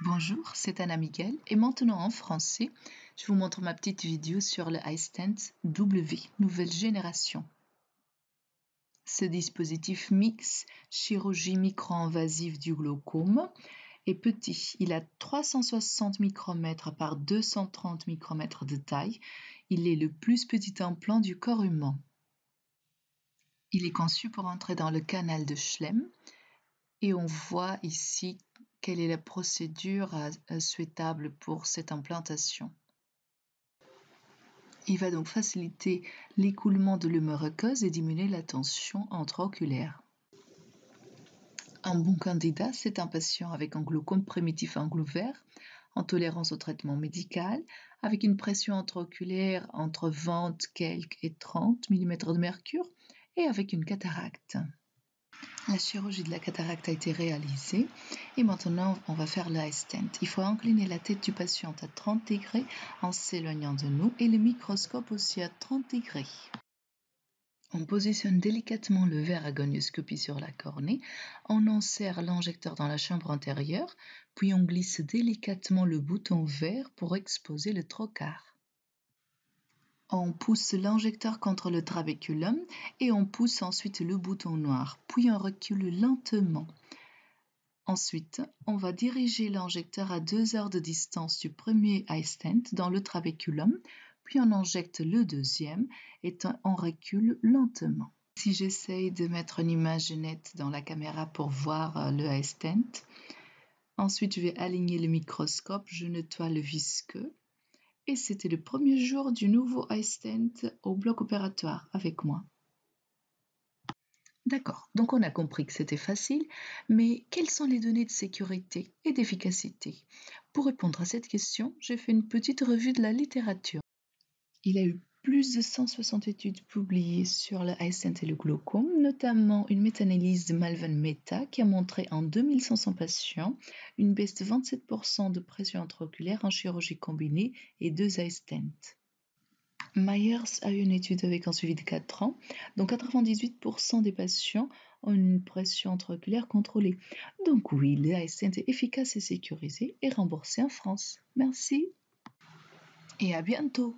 Bonjour, c'est Anna Miguel et maintenant en français, je vous montre ma petite vidéo sur le iStent W, nouvelle génération. Ce dispositif mix chirurgie micro-invasive du glaucome est petit. Il a 360 micromètres par 230 micromètres de taille. Il est le plus petit implant du corps humain. Il est conçu pour entrer dans le canal de Schlemm et on voit ici quelle est la procédure euh, euh, souhaitable pour cette implantation. Il va donc faciliter l'écoulement de l'humeur aqueuse et diminuer la tension intraoculaire. Un bon candidat, c'est un patient avec un glaucome primitif angle vert en tolérance au traitement médical, avec une pression intraoculaire entre 20 quelques et 30 mm de mercure et avec une cataracte. La chirurgie de la cataracte a été réalisée et maintenant on va faire la stent. Il faut incliner la tête du patient à 30 degrés en s'éloignant de nous et le microscope aussi à 30 degrés. On positionne délicatement le verre à gonioscopie sur la cornée, on insère l'injecteur dans la chambre antérieure, puis on glisse délicatement le bouton vert pour exposer le trocard. On pousse l'injecteur contre le trabéculum et on pousse ensuite le bouton noir, puis on recule lentement. Ensuite, on va diriger l'injecteur à deux heures de distance du premier stent dans le trabéculum, puis on injecte le deuxième et on recule lentement. Si j'essaye de mettre une image nette dans la caméra pour voir euh, le stent, ensuite je vais aligner le microscope, je nettoie le visqueux et c'était le premier jour du nouveau iStent au bloc opératoire avec moi. D'accord, donc on a compris que c'était facile, mais quelles sont les données de sécurité et d'efficacité Pour répondre à cette question, j'ai fait une petite revue de la littérature. Il a eu plus de 160 études publiées sur le absinthe et le glaucome, notamment une méta-analyse de Malvin Meta qui a montré en 2500 patients une baisse de 27% de pression intraoculaire en chirurgie combinée et deux stents. Myers a eu une étude avec un suivi de 4 ans, dont 98% des patients ont une pression intraoculaire contrôlée. Donc oui, le est efficace et sécurisé et remboursé en France. Merci et à bientôt